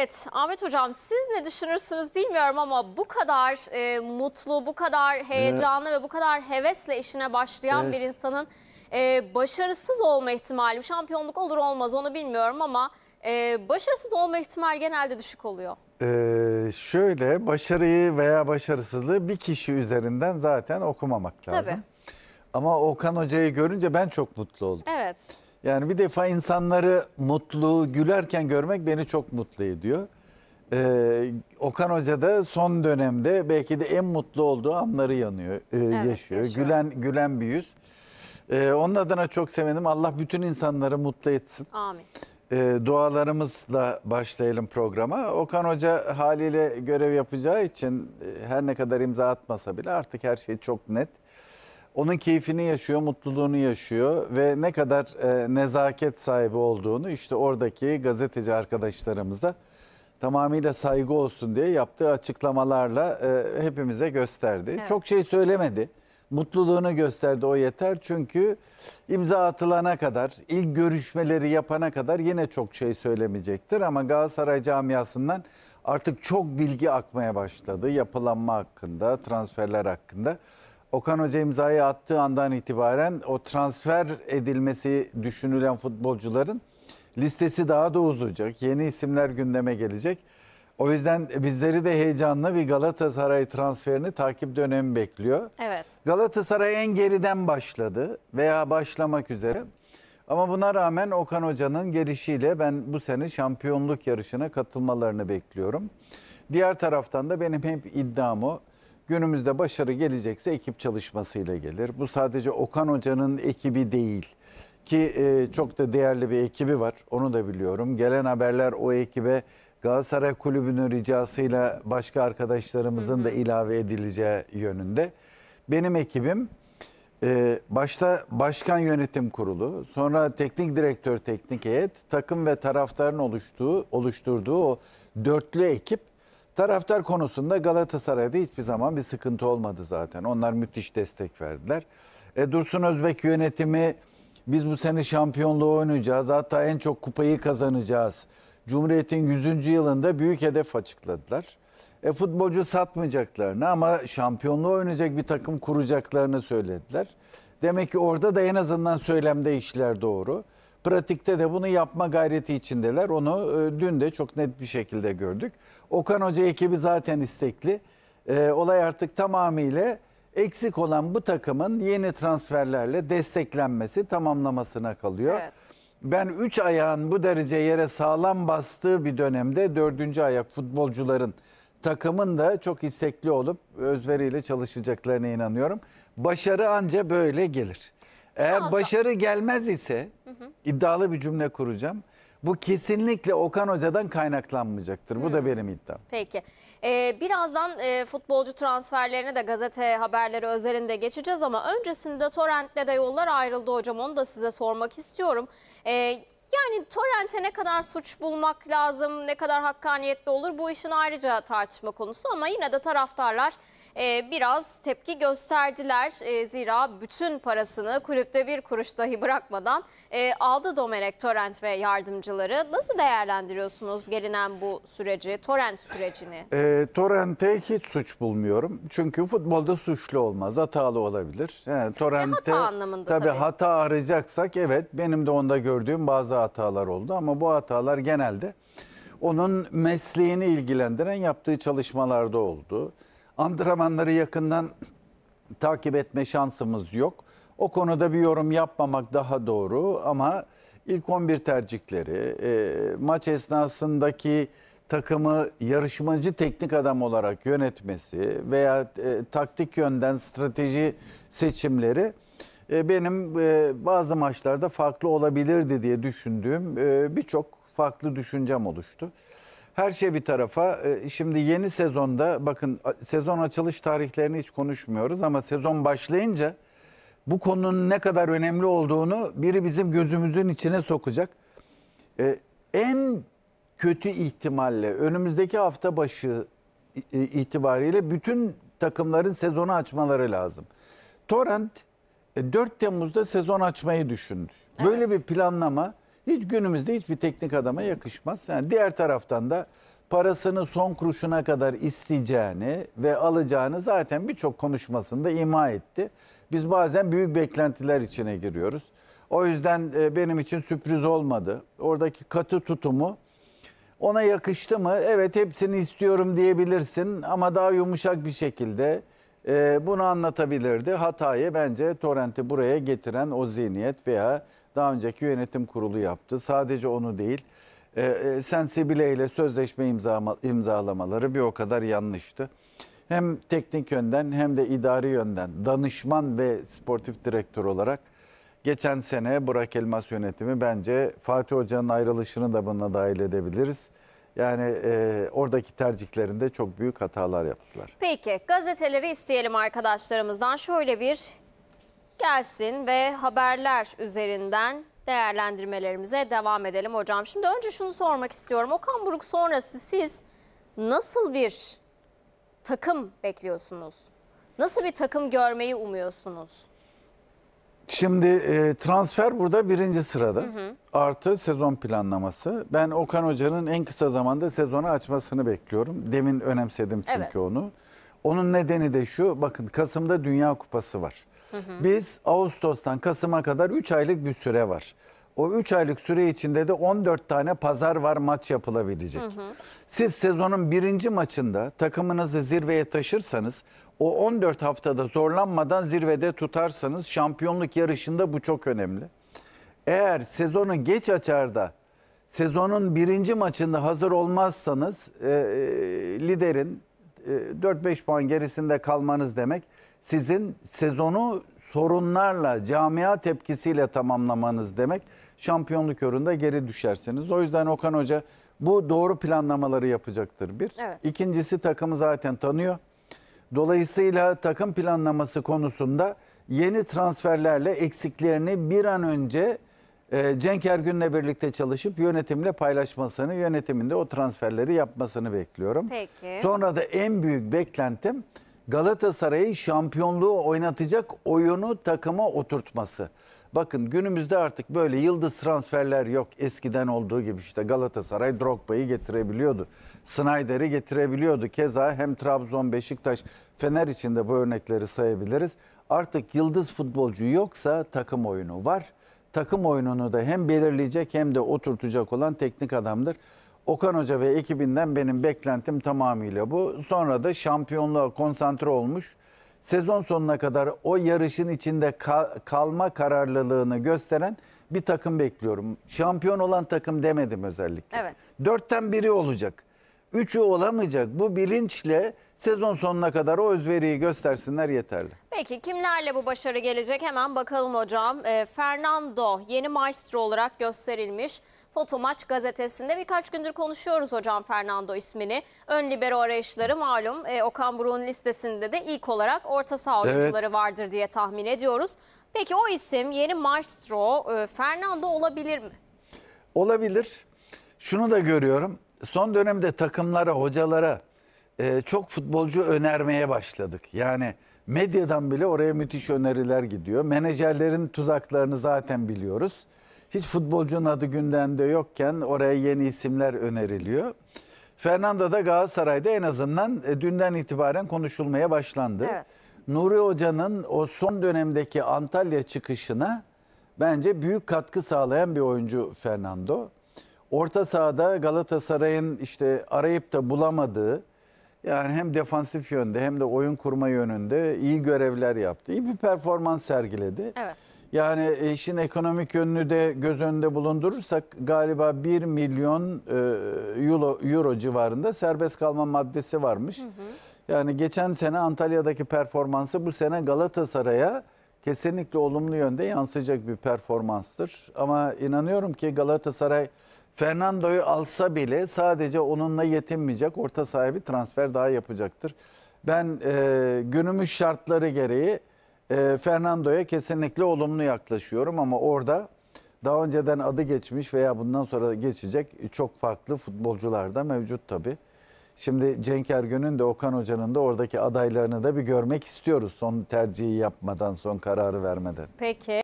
Evet Ahmet Hocam siz ne düşünürsünüz bilmiyorum ama bu kadar e, mutlu, bu kadar heyecanlı evet. ve bu kadar hevesle işine başlayan evet. bir insanın e, başarısız olma ihtimali, şampiyonluk olur olmaz onu bilmiyorum ama e, başarısız olma ihtimali genelde düşük oluyor. Ee, şöyle başarıyı veya başarısızlığı bir kişi üzerinden zaten okumamak lazım. Tabii. Ama Okan Hoca'yı görünce ben çok mutlu oldum. Evet. Yani bir defa insanları mutlu, gülerken görmek beni çok mutlu ediyor. Ee, Okan Hoca da son dönemde belki de en mutlu olduğu anları yanıyor, e, evet, yaşıyor. yaşıyor. Gülen gülen bir yüz. Ee, onun adına çok sevindim. Allah bütün insanları mutlu etsin. Amin. Ee, dualarımızla başlayalım programa. Okan Hoca haliyle görev yapacağı için e, her ne kadar imza atmasa bile artık her şey çok net onun keyfini yaşıyor, mutluluğunu yaşıyor ve ne kadar e, nezaket sahibi olduğunu işte oradaki gazeteci arkadaşlarımıza tamamıyla saygı olsun diye yaptığı açıklamalarla e, hepimize gösterdi. Evet. Çok şey söylemedi. Mutluluğunu gösterdi o yeter çünkü imza atılana kadar, ilk görüşmeleri yapana kadar yine çok şey söylemeyecektir. Ama Galatasaray camiasından artık çok bilgi akmaya başladı yapılanma hakkında, transferler hakkında. Okan Hoca imzayı attığı andan itibaren o transfer edilmesi düşünülen futbolcuların listesi daha da uzayacak. Yeni isimler gündeme gelecek. O yüzden bizleri de heyecanlı bir Galatasaray transferini takip dönemi bekliyor. Evet. Galatasaray en geriden başladı veya başlamak üzere. Ama buna rağmen Okan Hoca'nın gelişiyle ben bu sene şampiyonluk yarışına katılmalarını bekliyorum. Diğer taraftan da benim hep iddiam o. Günümüzde başarı gelecekse ekip çalışmasıyla gelir. Bu sadece Okan Hoca'nın ekibi değil ki e, çok da değerli bir ekibi var. Onu da biliyorum. Gelen haberler o ekibe Galatasaray Kulübü'nün ricasıyla başka arkadaşlarımızın da ilave edileceği yönünde. Benim ekibim e, başta başkan yönetim kurulu, sonra teknik direktör teknik heyet, takım ve taraftarın oluştuğu, oluşturduğu o dörtlü ekip Taraftar konusunda Galatasaray'da hiçbir zaman bir sıkıntı olmadı zaten. Onlar müthiş destek verdiler. E, Dursun Özbek yönetimi biz bu sene şampiyonluğu oynayacağız. Hatta en çok kupayı kazanacağız. Cumhuriyet'in 100. yılında büyük hedef açıkladılar. E, futbolcu satmayacaklarını ama şampiyonluğu oynayacak bir takım kuracaklarını söylediler. Demek ki orada da en azından söylemde işler doğru. Pratikte de bunu yapma gayreti içindeler. Onu e, dün de çok net bir şekilde gördük. Okan Hoca ekibi zaten istekli. E, olay artık tamamıyla eksik olan bu takımın yeni transferlerle desteklenmesi, tamamlamasına kalıyor. Evet. Ben üç ayağın bu derece yere sağlam bastığı bir dönemde dördüncü ayak futbolcuların takımın da çok istekli olup özveriyle çalışacaklarına inanıyorum. Başarı anca böyle gelir. Eğer Fazla. başarı gelmez ise hı hı. iddialı bir cümle kuracağım. Bu kesinlikle Okan Hoca'dan kaynaklanmayacaktır. Bu hı. da hmm. benim iddiam. Peki. Ee, birazdan e, futbolcu transferlerine de gazete haberleri özelinde geçeceğiz ama öncesinde Torrent'le de yollar ayrıldı hocam. Onu da size sormak istiyorum. Ee, yani torrente ne kadar suç bulmak lazım, ne kadar hakkaniyetli olur bu işin ayrıca tartışma konusu ama yine de taraftarlar e, biraz tepki gösterdiler. E, zira bütün parasını kulüpte bir kuruş dahi bırakmadan e, aldı Domenek Torrent ve yardımcıları. Nasıl değerlendiriyorsunuz gelinen bu süreci, Torrent sürecini? E, Torrent'e hiç suç bulmuyorum. Çünkü futbolda suçlu olmaz, hatalı olabilir. Yani Torrent'e e, hata anlamında tabii, tabii hata arayacaksak evet benim de onda gördüğüm bazı hatalar oldu ama bu hatalar genelde onun mesleğini ilgilendiren yaptığı çalışmalarda oldu. Antrenmanları yakından takip etme şansımız yok. O konuda bir yorum yapmamak daha doğru ama ilk 11 tercihleri, e, maç esnasındaki takımı yarışmacı teknik adam olarak yönetmesi veya e, taktik yönden strateji seçimleri e, benim e, bazı maçlarda farklı olabilirdi diye düşündüğüm e, birçok farklı düşüncem oluştu. Her şey bir tarafa. Şimdi yeni sezonda bakın sezon açılış tarihlerini hiç konuşmuyoruz ama sezon başlayınca bu konunun ne kadar önemli olduğunu biri bizim gözümüzün içine sokacak. En kötü ihtimalle önümüzdeki hafta başı itibariyle bütün takımların sezonu açmaları lazım. Torrent 4 e, Temmuz'da sezon açmayı düşündü. Böyle bir planlama hiç günümüzde hiçbir teknik adama yakışmaz. Yani diğer taraftan da parasını son kuruşuna kadar isteyeceğini ve alacağını zaten birçok konuşmasında ima etti. Biz bazen büyük beklentiler içine giriyoruz. O yüzden e, benim için sürpriz olmadı. Oradaki katı tutumu ona yakıştı mı? Evet hepsini istiyorum diyebilirsin ama daha yumuşak bir şekilde e, bunu anlatabilirdi. Hatayı bence Torrent'i buraya getiren o zihniyet veya daha önceki yönetim kurulu yaptı. Sadece onu değil. E, e, Sensibile ile sözleşme imza, imzalamaları bir o kadar yanlıştı. Hem teknik yönden hem de idari yönden danışman ve sportif direktör olarak geçen sene Burak Elmas yönetimi bence Fatih Hoca'nın ayrılışını da buna dahil edebiliriz. Yani e, oradaki tercihlerinde çok büyük hatalar yaptılar. Peki gazeteleri isteyelim arkadaşlarımızdan. Şöyle bir gelsin ve haberler üzerinden değerlendirmelerimize devam edelim hocam. Şimdi önce şunu sormak istiyorum. Okan Buruk sonrası siz nasıl bir takım bekliyorsunuz? Nasıl bir takım görmeyi umuyorsunuz? Şimdi e, transfer burada birinci sırada. Hı hı. Artı sezon planlaması. Ben Okan Hoca'nın en kısa zamanda sezonu açmasını bekliyorum. Demin önemsedim çünkü evet. onu. Onun nedeni de şu. Bakın Kasım'da Dünya Kupası var. Hı hı. Biz Ağustos'tan Kasım'a kadar 3 aylık bir süre var. O 3 aylık süre içinde de 14 tane pazar var maç yapılabilecek. Hı hı. Siz sezonun birinci maçında takımınızı zirveye taşırsanız o 14 haftada zorlanmadan zirvede tutarsanız şampiyonluk yarışında bu çok önemli. Eğer sezonu geç açarda sezonun birinci maçında hazır olmazsanız e, e liderin 4-5 e, puan gerisinde kalmanız demek sizin sezonu sorunlarla, camia tepkisiyle tamamlamanız demek. Şampiyonluk yolunda geri düşersiniz. O yüzden Okan Hoca bu doğru planlamaları yapacaktır bir. Evet. İkincisi takımı zaten tanıyor. Dolayısıyla takım planlaması konusunda yeni transferlerle eksiklerini bir an önce ee, Cenk Ergün'le birlikte çalışıp yönetimle paylaşmasını, yönetiminde o transferleri yapmasını bekliyorum. Peki. Sonra da en büyük beklentim Galatasaray'ı şampiyonluğu oynatacak oyunu takıma oturtması. Bakın günümüzde artık böyle yıldız transferler yok. Eskiden olduğu gibi işte Galatasaray Drogba'yı getirebiliyordu. Snyder'i getirebiliyordu. Keza hem Trabzon, Beşiktaş, Fener için de bu örnekleri sayabiliriz. Artık yıldız futbolcu yoksa takım oyunu var takım oyununu da hem belirleyecek hem de oturtacak olan teknik adamdır. Okan Hoca ve ekibinden benim beklentim tamamıyla bu. Sonra da şampiyonluğa konsantre olmuş. Sezon sonuna kadar o yarışın içinde kal kalma kararlılığını gösteren bir takım bekliyorum. Şampiyon olan takım demedim özellikle. Evet. Dörtten biri olacak. Üçü olamayacak. Bu bilinçle Sezon sonuna kadar o özveriyi göstersinler yeterli. Peki kimlerle bu başarı gelecek hemen bakalım hocam. E, Fernando yeni maestro olarak gösterilmiş. Foto gazetesinde birkaç gündür konuşuyoruz hocam Fernando ismini. Ön libero arayışları malum e, Okan Buruk'un listesinde de ilk olarak orta saha Evet. oyuncuları vardır diye tahmin ediyoruz. Peki o isim yeni maestro e, Fernando olabilir mi? Olabilir. Şunu da görüyorum. Son dönemde takımlara, hocalara e, çok futbolcu önermeye başladık. Yani medyadan bile oraya müthiş öneriler gidiyor. Menajerlerin tuzaklarını zaten biliyoruz. Hiç futbolcunun adı gündemde yokken oraya yeni isimler öneriliyor. Fernando da Galatasaray'da en azından e, dünden itibaren konuşulmaya başlandı. Evet. Nuri Hoca'nın o son dönemdeki Antalya çıkışına bence büyük katkı sağlayan bir oyuncu Fernando. Orta sahada Galatasaray'ın işte arayıp da bulamadığı yani hem defansif yönde hem de oyun kurma yönünde iyi görevler yaptı. İyi bir performans sergiledi. Evet. Yani işin ekonomik yönünü de göz önünde bulundurursak galiba 1 milyon e, euro, euro civarında serbest kalma maddesi varmış. Hı hı. Yani geçen sene Antalya'daki performansı bu sene Galatasaray'a kesinlikle olumlu yönde yansıyacak bir performanstır. Ama inanıyorum ki Galatasaray Fernando'yu alsa bile sadece onunla yetinmeyecek. Orta sahibi transfer daha yapacaktır. Ben e, günümüz şartları gereği e, Fernando'ya kesinlikle olumlu yaklaşıyorum ama orada daha önceden adı geçmiş veya bundan sonra geçecek çok farklı futbolcular da mevcut tabii. Şimdi Cenk Ergün'ün de Okan Hoca'nın da oradaki adaylarını da bir görmek istiyoruz son tercihi yapmadan, son kararı vermeden. Peki.